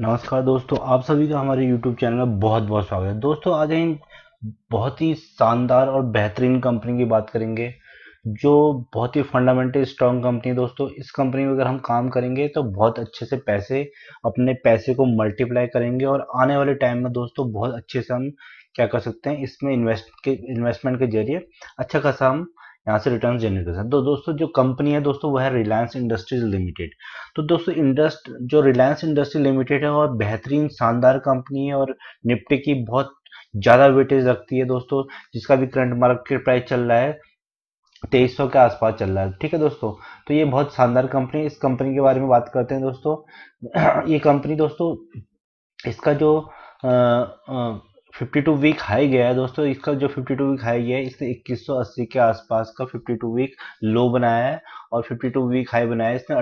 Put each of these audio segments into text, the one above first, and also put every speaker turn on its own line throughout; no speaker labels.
नमस्कार दोस्तों आप सभी का हमारे YouTube चैनल में बहुत बहुत स्वागत है दोस्तों आज हम बहुत ही शानदार और बेहतरीन कंपनी की बात करेंगे जो बहुत ही फंडामेंटल स्ट्रॉन्ग कंपनी है दोस्तों इस कंपनी में अगर हम काम करेंगे तो बहुत अच्छे से पैसे अपने पैसे को मल्टीप्लाई करेंगे और आने वाले टाइम में दोस्तों बहुत अच्छे से हम क्या कर सकते हैं इसमें इन्वेस्ट के इन्वेस्टमेंट के जरिए अच्छा खासा हम यहाँ से रिटर्न जनरेट कर सकते तो दोस्तों जो कंपनी है दोस्तों वह है रिलायंस इंडस्ट्रीज लिमिटेड तो दोस्तों इंडस्ट जो रिलायंस इंडस्ट्री लिमिटेड है वह बेहतरीन शानदार कंपनी है और निपटे की बहुत ज़्यादा वेटेज रखती है दोस्तों जिसका भी करंट मार्केट प्राइस चल रहा है तेईस के आसपास चल रहा है ठीक है दोस्तों तो ये बहुत शानदार कंपनी इस कंपनी के बारे में बात करते हैं दोस्तों ये कंपनी दोस्तों इसका जो आ, आ, 52 वीक हाई गया है दोस्तों इसका जो 52 वीक हाई गया है इसने 2180 के आसपास का 52 वीक लो बनाया है और 52 वीक हाई बनाया है इसने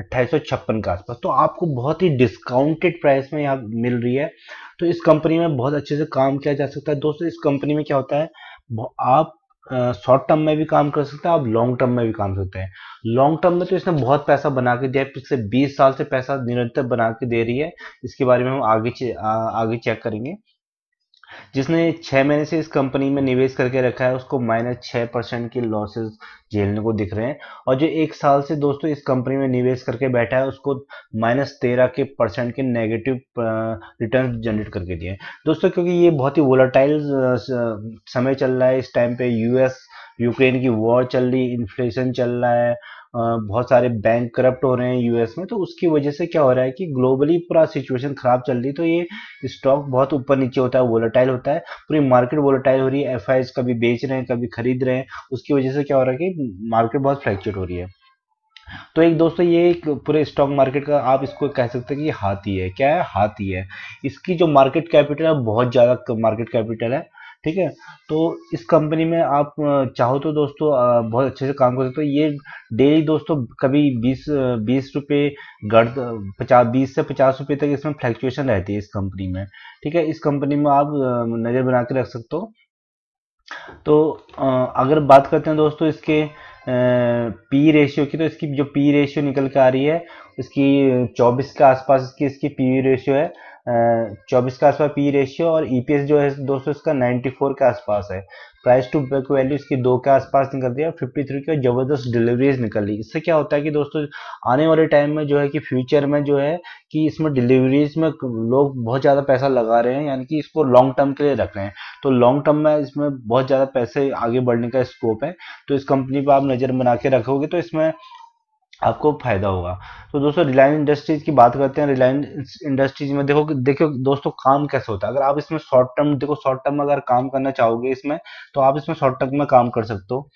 अट्ठाईस छप्पन के आसपास तो आपको बहुत ही डिस्काउंटेड प्राइस में यहाँ मिल रही है तो इस कंपनी में बहुत अच्छे से काम किया जा सकता है दोस्तों इस कंपनी में क्या होता है आप शॉर्ट टर्म में भी काम कर सकते हैं आप लॉन्ग टर्म में भी काम कर सकते हैं लॉन्ग टर्म में तो इसने बहुत पैसा बना के दिया पिछले 20 साल से पैसा निरंतर बना के दे रही है इसके बारे में हम आगे आ, आगे चेक करेंगे जिसने छः महीने से इस कंपनी में निवेश करके रखा है उसको माइनस छः परसेंट की लॉसेस झेलने को दिख रहे हैं और जो एक साल से दोस्तों इस कंपनी में निवेश करके बैठा है उसको माइनस तेरह के परसेंट के नेगेटिव रिटर्न जनरेट करके दिए दोस्तों क्योंकि ये बहुत ही वोलाटाइल समय चल रहा है इस टाइम पे यूएस यूक्रेन की वॉर चल रही इन्फ्लेशन चल रहा है बहुत सारे बैंक करप्ट हो रहे हैं यूएस में तो उसकी वजह से क्या हो रहा है कि ग्लोबली पूरा सिचुएशन खराब चल रही तो ये स्टॉक बहुत ऊपर नीचे होता है वोलेटाइल होता है पूरी मार्केट वोलेटाइल हो रही है एफ कभी बेच रहे हैं कभी खरीद रहे हैं उसकी वजह से क्या हो रहा है कि मार्केट बहुत फ्रैक्चर हो रही है तो एक दोस्तों ये एक पूरे स्टॉक मार्केट का आप इसको कह सकते हैं कि हाथी है क्या है हाथी है इसकी जो मार्केट कैपिटल है बहुत ज़्यादा मार्केट कैपिटल है ठीक है तो इस कंपनी में आप चाहो तो दोस्तों बहुत अच्छे से काम कर सकते हो तो ये डेली दोस्तों कभी बीस बीस रुपये गर्द पचास बीस से पचास रुपये तक इसमें फ्लैक्चुएशन रहती है इस कंपनी में ठीक है इस कंपनी में आप नज़र बना के रख सकते हो तो अगर बात करते हैं दोस्तों इसके पी रेशियो की तो इसकी जो पी रेशियो निकल के आ रही है इसकी चौबीस के आसपास इसकी इसकी पी रेशियो है चौबीस के आसपास पी रेशियो और ईपीएस e जो है दोस्तों इसका 94 के आसपास है प्राइस टू बुक वैल्यू इसकी दो के आसपास निकल रही है फिफ्टी थ्री की जबरदस्त डिलीवरीज निकल रही है इससे क्या होता है कि दोस्तों आने वाले टाइम में जो है कि फ्यूचर में जो है कि इसमें डिलीवरीज में लोग बहुत ज़्यादा पैसा लगा रहे हैं यानी कि इसको लॉन्ग टर्म के लिए रख रहे हैं तो लॉन्ग टर्म में इसमें बहुत ज़्यादा पैसे आगे बढ़ने का स्कोप है तो इस कंपनी पर आप नज़र बना के रखोगे तो इसमें आपको फायदा होगा तो दोस्तों रिलायंस इंडस्ट्रीज की बात करते हैं रिलायंस इंडस्ट्रीज में देखो देखो दोस्तों काम कैसे होता है अगर आप इसमें शॉर्ट टर्म देखो शॉर्ट टर्म अगर काम करना चाहोगे इसमें तो आप इसमें शॉर्ट टर्म में काम कर सकते हो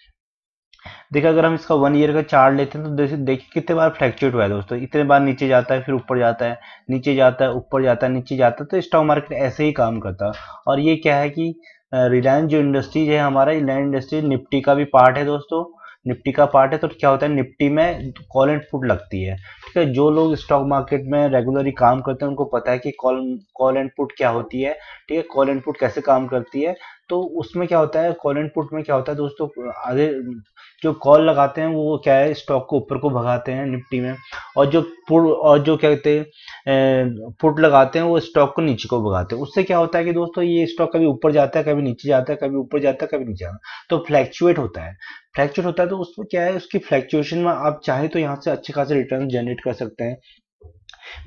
देखिए अगर हम इसका वन ईयर का चार्ट लेते हैं तो देखिए कितने बार फ्लैक्चुएट हुआ है दोस्तों इतने बार नीचे जाता है फिर ऊपर जाता है नीचे जाता है ऊपर जाता है नीचे जाता है तो स्टॉक मार्केट ऐसे ही काम करता है और ये क्या है कि रिलायंस जो इंडस्ट्रीज है हमारा रिलायंस इंडस्ट्रीज निफ्टी का भी पार्ट है दोस्तों निफ्टी का पार्ट है तो क्या होता है निफ्टी में कॉल एंड पुट लगती है ठीक है जो लोग स्टॉक मार्केट में रेगुलरली काम करते हैं उनको पता है कि कॉल कॉल एंड पुट क्या होती है ठीक है कॉल एंड पुट कैसे काम करती है तो उसमें क्या होता है कॉल एंड पुट में क्या होता है दोस्तों आधे जो कॉल लगाते हैं वो क्या है स्टॉक को ऊपर को भगाते हैं निफ्टी में और जो पुट और जो क्या कहते हैं पुट लगाते हैं वो स्टॉक को नीचे को भगाते हैं उससे क्या होता है कि दोस्तों ये स्टॉक कभी ऊपर जाता है कभी नीचे जाता है कभी ऊपर जाता है कभी नीचे जाता है तो फ्लैक्चुएट होता है फ्लैक्चुएट होता है तो उसमें क्या है उसकी फ्लैक्चुएशन में आप चाहे तो यहाँ से अच्छे खासे रिटर्न जनरेट कर सकते हैं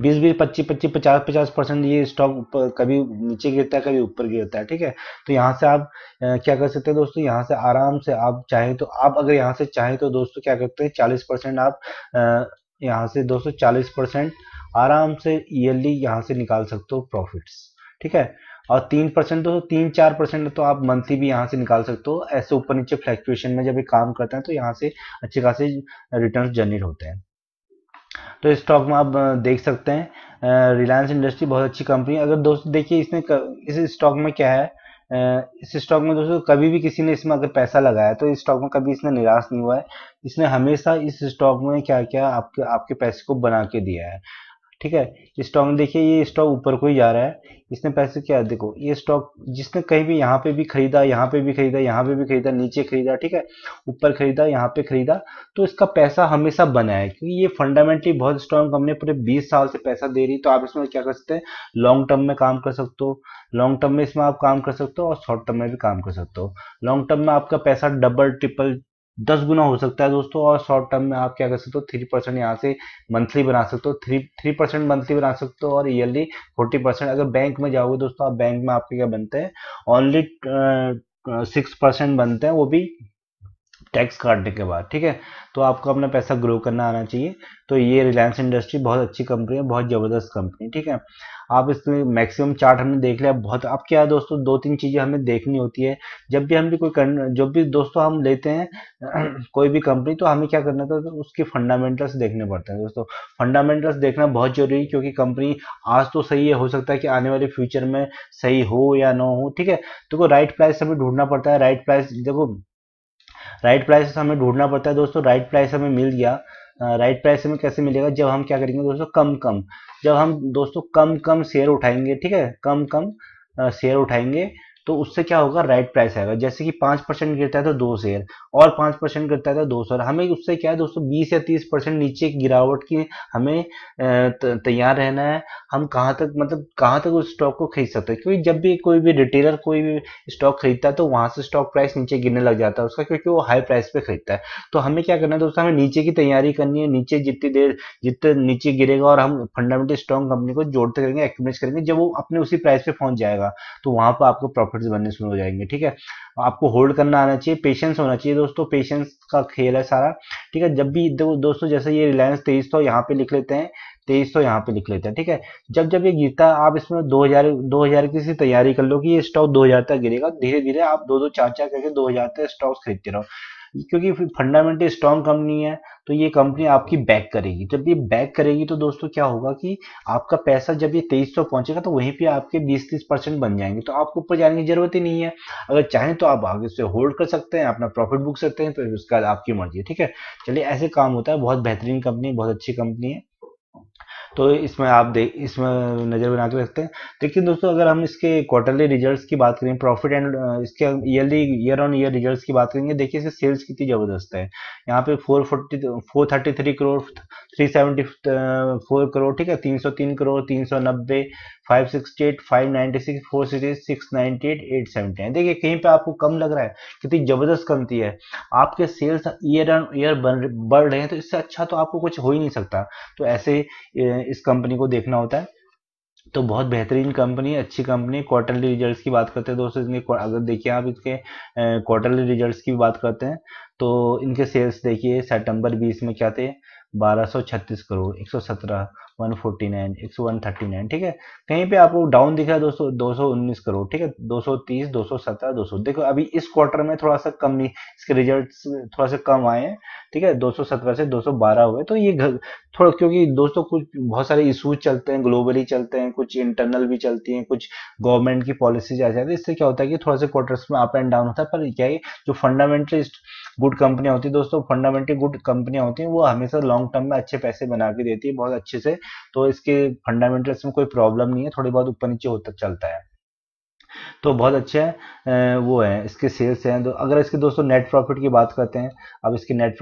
बीस बीस पच्चीस पच्चीस पचास पचास परसेंट ये स्टॉक कभी नीचे गिरता है कभी ऊपर गिरता है ठीक है तो यहाँ से आप क्या कर सकते हैं दोस्तों यहाँ से आराम से आप चाहें तो आप अगर यहाँ से चाहें तो दोस्तों क्या करते हैं चालीस परसेंट आप यहाँ से दोस्तों चालीस परसेंट आराम से ईयरली यहाँ से निकाल सकते हो प्रॉफिट्स ठीक है और तीन परसेंट तो तीन चार परसेंट तो आप मंथली भी यहाँ से निकाल सकते हो ऐसे ऊपर नीचे फ्लैक्चुएशन में जब ये काम करते हैं तो यहाँ से अच्छे खासे रिटर्न जनरेट होते हैं तो इस स्टॉक में आप देख सकते हैं रिलायंस इंडस्ट्री बहुत अच्छी कंपनी है अगर दोस्तों देखिए इसने इस स्टॉक में क्या है इस स्टॉक में दोस्तों कभी भी किसी ने इसमें अगर पैसा लगाया तो इस स्टॉक में कभी इसने निराश नहीं हुआ है इसने हमेशा इस स्टॉक में क्या क्या आपके आपके पैसे को बना के दिया है ठीक है स्टॉक में देखिए ये स्टॉक ऊपर को ही जा रहा है इसने पैसे क्या है देखो ये स्टॉक जिसने कहीं भी यहाँ पे भी खरीदा यहाँ पे भी खरीदा यहाँ पे भी खरीदा नीचे खरीदा ठीक है ऊपर खरीदा यहाँ पे खरीदा तो इसका पैसा हमेशा बना है क्योंकि ये फंडामेंटली बहुत स्ट्रॉन्ग कंपनी पूरे 20 साल से पैसा दे रही तो आप इसमें क्या कर सकते हैं लॉन्ग टर्म में काम कर सकते हो लॉन्ग टर्म में इसमें आप काम कर सकते हो और शॉर्ट टर्म में भी काम कर सकते हो लॉन्ग टर्म में आपका पैसा डबल ट्रिपल दस गुना हो सकता है दोस्तों और शॉर्ट टर्म में आप क्या कर सकते हो थ्री परसेंट यहाँ से मंथली बना सकते हो थ्री थ्री परसेंट मंथली बना सकते हो और ईयरली फोर्टी परसेंट अगर बैंक में जाओगे दोस्तों आप बैंक में आपके क्या बनते हैं ओनली सिक्स परसेंट बनते हैं वो भी टैक्स काटने के बाद ठीक है तो आपको अपना पैसा ग्रो करना आना चाहिए तो ये रिलायंस इंडस्ट्री बहुत अच्छी कंपनी है बहुत ज़बरदस्त कंपनी ठीक है आप इसमें मैक्सिमम चार्ट हमने देख लिया बहुत अब क्या है दोस्तों दो तीन चीज़ें हमें देखनी होती है जब भी हम भी कोई कर जब भी दोस्तों हम लेते हैं कोई भी कंपनी तो हमें क्या करना था तो उसके फंडामेंटल्स देखने पड़ते हैं दोस्तों फंडामेंटल्स देखना बहुत ज़रूरी क्योंकि कंपनी आज तो सही है हो सकता है कि आने वाले फ्यूचर में सही हो या ना हो ठीक है तो राइट प्राइस हमें ढूंढना पड़ता है राइट प्राइस देखो राइट प्राइस हमें ढूंढना पड़ता है दोस्तों राइट प्राइस हमें मिल गया राइट प्राइस हमें कैसे मिलेगा जब हम क्या करेंगे दोस्तों कम कम जब हम दोस्तों कम कम शेयर उठाएंगे ठीक है कम कम शेयर उठाएंगे तो उससे क्या होगा राइट प्राइस आएगा जैसे कि पांच परसेंट गिरता है तो दो शेयर और पांच परसेंट गिरता है तो दो शेयर हमें उससे क्या है दोस्तों बीस या तीस परसेंट नीचे गिरावट की हमें तैयार रहना है हम कहाँ तक मतलब कहाँ तक उस स्टॉक को खरीद सकते हैं क्योंकि जब भी कोई भी रिटेलर कोई भी स्टॉक खरीदता है तो वहां से स्टॉक प्राइस नीचे गिरने लग जाता है उसका क्योंकि वो हाई प्राइस पे खरीदता है तो हमें क्या करना है दोस्तों हमें नीचे की तैयारी करनी है नीचे जितनी देर जितने नीचे गिरेगा और हम फंडामेंटल स्ट्रॉन्ग कंपनी को जोड़ते करेंगे एक्यूमेज करेंगे जब वो अपने उसी प्राइस पे पहुंच जाएगा तो वहां पर आपको प्रॉफिट्स बनने शुरू हो जाएंगे ठीक है आपको होल्ड करना आना चाहिए पेशेंस होना चाहिए दोस्तों पेशेंस का खेल है सारा ठीक है जब भी दो, दोस्तों जैसे ये रिलायंस तेईस सौ यहाँ पे लिख लेते हैं तेईस सौ यहाँ पे लिख लेते हैं ठीक है जब जब ये गिरता है आप इसमें दो हजार दो हजार की सी तैयारी कर लो कि ये स्टॉक दो हजार तक गिरेगा धीरे धीरे आप दो दो चार चार करके दो हजार तक स्टॉक खरीदते रहो क्योंकि फंडामेंटली स्ट्रांग कंपनी है तो ये कंपनी आपकी बैक करेगी जब ये बैक करेगी तो दोस्तों क्या होगा कि आपका पैसा जब ये तेईस सौ पहुंचेगा तो वहीं पे आपके बीस तीस परसेंट बन जाएंगे तो आपको ऊपर जाने की जरूरत ही नहीं है अगर चाहें तो आप आगे से होल्ड कर सकते हैं अपना प्रॉफिट बुक सकते हैं तो उसका आपकी मर्जी है ठीक है चलिए ऐसे काम होता है बहुत बेहतरीन कंपनी बहुत अच्छी कंपनी है तो इसमें आप देख इसमें नज़र बना के रखते हैं देखिए दोस्तों अगर हम इसके क्वार्टरली रिजल्ट्स की बात करें प्रॉफिट एंड इसके yearly year on year results की बात करेंगे देखिए इसके सेल्स कितनी ज़बरदस्त है यहाँ पे four forty four thirty three crore three seventy four crore ठीक है तीन सौ तीन करोड़ तीन सौ नब्बे five sixty eight five ninety six four sixty six ninety eight eight seventy nine देखिए कहीं पे आपको कम लग रहा है कितनी जबरदस्त कमती है आपके सेल्स ईयर ऑन ईयर बढ़ रहे हैं तो इससे अच्छा तो आपको कुछ हो ही नहीं सकता तो ऐसे इस कंपनी को देखना होता है तो बहुत बेहतरीन कंपनी अच्छी कंपनी क्वार्टरली रिजल्ट्स की बात करते हैं दोस्तों इनके अगर देखिए आप इसके क्वार्टरली रिजल्ट्स की बात करते हैं तो इनके सेल्स देखिए सितंबर 20 में क्या थे 1236 करोड़ 117 149 139 ठीक है कहीं पे आपको डाउन दिखा है दोस्तों उन्नीस करोड़ ठीक है 230 217 200 देखो अभी इस क्वार्टर में थोड़ा सा कम नहीं इसके रिजल्ट थोड़ा सा कम आए हैं ठीक है 217 से 212 हुए तो ये घर थोड़ा क्योंकि दोस्तों कुछ बहुत सारे इशूज चलते हैं ग्लोबली चलते हैं कुछ इंटरनल भी चलती हैं कुछ गवर्नमेंट की पॉलिसीज आ जाती है इससे क्या होता है कि थोड़ा सा क्वार्टर्स में अप एंड डाउन होता है पर क्या है जो फंडामेंटलिस्ट गुड कंपनियां होती है दोस्तों फंडामेंटली गुड कंपनियां होती हैं वो हमेशा लॉन्ग टर्म में अच्छे पैसे बना के देती है बहुत अच्छे से तो इसके फंडामेंटल्स में कोई प्रॉब्लम नहीं है थोड़ी बहुत ऊपर नीचे होता चलता है तो बहुत अच्छे वो है इसके सेल्स हैं तो अगर इसके दोस्तों नेट प्रॉफिट की बात करते हैं अब इसके नेट